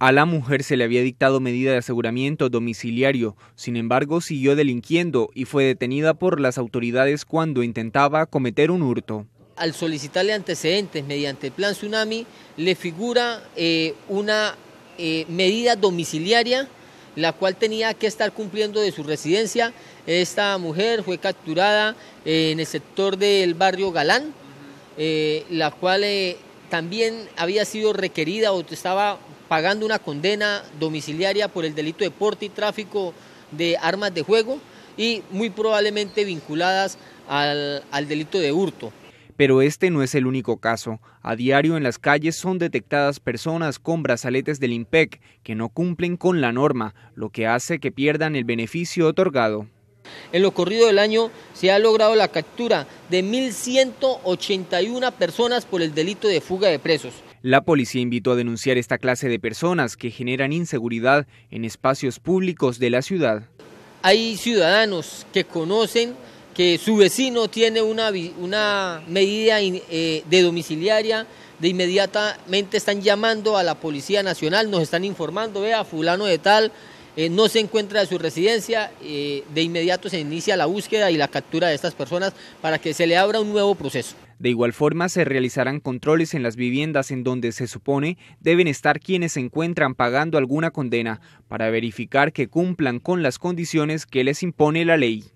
A la mujer se le había dictado medida de aseguramiento domiciliario, sin embargo siguió delinquiendo y fue detenida por las autoridades cuando intentaba cometer un hurto. Al solicitarle antecedentes mediante el plan tsunami, le figura eh, una eh, medida domiciliaria, la cual tenía que estar cumpliendo de su residencia. Esta mujer fue capturada eh, en el sector del barrio Galán, la cual también había sido requerida o estaba pagando una condena domiciliaria por el delito de porte y tráfico de armas de juego y muy probablemente vinculadas al, delito de hurto. Pero este no es el único caso. A diario en las calles son detectadas personas con brazaletes del IMPEC que no cumplen con la norma, lo que hace que pierdan el beneficio otorgado. En lo corrido del año se ha logrado la captura de 1.181 personas por el delito de fuga de presos. La policía invitó a denunciar esta clase de personas que generan inseguridad en espacios públicos de la ciudad. Hay ciudadanos que conocen que su vecino tiene una, medida eh, de domiciliaria, de inmediatamente están llamando a la Policía Nacional, nos están informando, vea, fulano de tal eh, no se encuentra en su residencia, eh, de inmediato se inicia la búsqueda y la captura de estas personas para que se le abra un nuevo proceso. De igual forma, se realizarán controles en las viviendas en donde se supone deben estar quienes se encuentran pagando alguna condena para verificar que cumplan con las condiciones que les impone la ley.